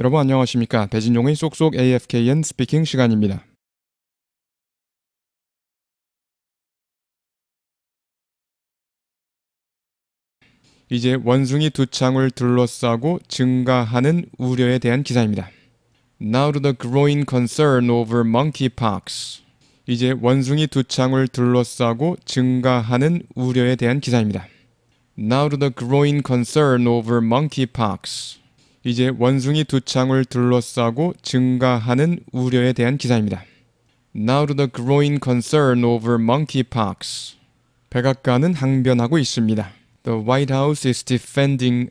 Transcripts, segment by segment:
여러분 안녕하십니까? 배진종의 쏙쏙 AFKN 스피킹 시간입니다. 이제 원숭이 두 창을 둘러싸고 증가하는 우려에 대한 기사입니다. Now to the growing concern over monkeypox. 이제 원숭이 두 창을 둘러싸고 증가하는 우려에 대한 기사입니다. Now to the growing concern over monkeypox. 이제 원숭이 두 창을 둘러싸고 증가하는 우려에 대한 기사입니다. Now to the growing concern over monkeypox. 백악관은 항변하고 있습니다. The White House is defending.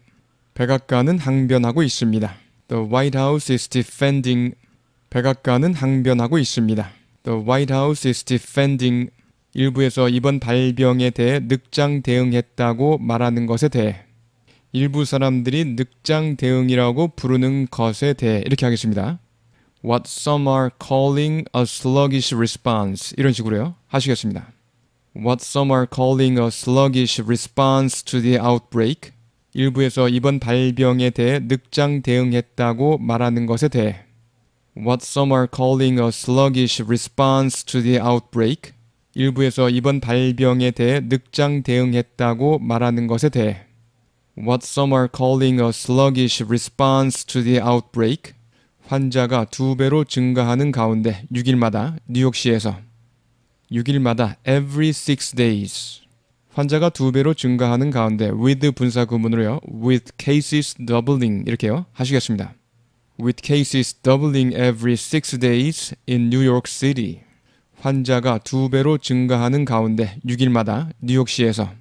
백악관은 항변하고 있습니다. The White House is defending. 백악관은 항변하고 있습니다. The White House is defending. 일부에서 이번 발병에 대해 늑장 대응했다고 말하는 것에 대해 일부 사람들이 늑장 대응이라고 부르는 것에 대해 이렇게 하겠습니다. What some are calling a sluggish response 이런 식으로요 하시겠습니다. What some are calling a sluggish response to the outbreak 일부에서 이번 발병에 대해 늑장 대응했다고 말하는 것에 대해 What some are calling a sluggish response to the outbreak 일부에서 이번 발병에 대해 늑장 대응했다고 말하는 것에 대해 what some are calling a sluggish response to the outbreak, 환자가 두 배로 증가하는 가운데 6일마다 뉴욕시에서 6일마다 every six days 환자가 두 배로 증가하는 가운데 with 분사 구문으로요 with cases doubling 이렇게요 하시겠습니다. with cases doubling every six days in New York City 환자가 두 배로 증가하는 가운데 6일마다 뉴욕시에서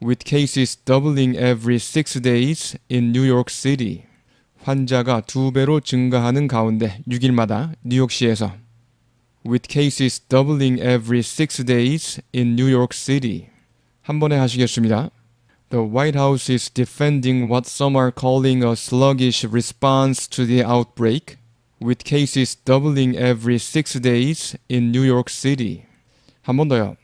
with cases doubling every six days in New York City. 환자가 두 배로 증가하는 가운데 6일마다 뉴욕시에서 with cases doubling every six days in New York City. 한 번에 하시겠습니다. The White House is defending what some are calling a sluggish response to the outbreak, with cases doubling every six days in New York City. 한번 더요.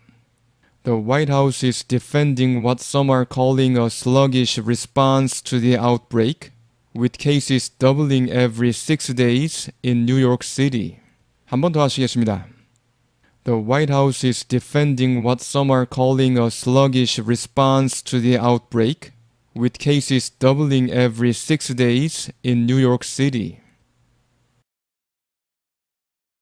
The White House is defending what some are calling a sluggish response to the outbreak, with cases doubling every six days in New York City. 한 번 더 하시겠습니다. The White House is defending what some are calling a sluggish response to the outbreak, with cases doubling every six days in New York City.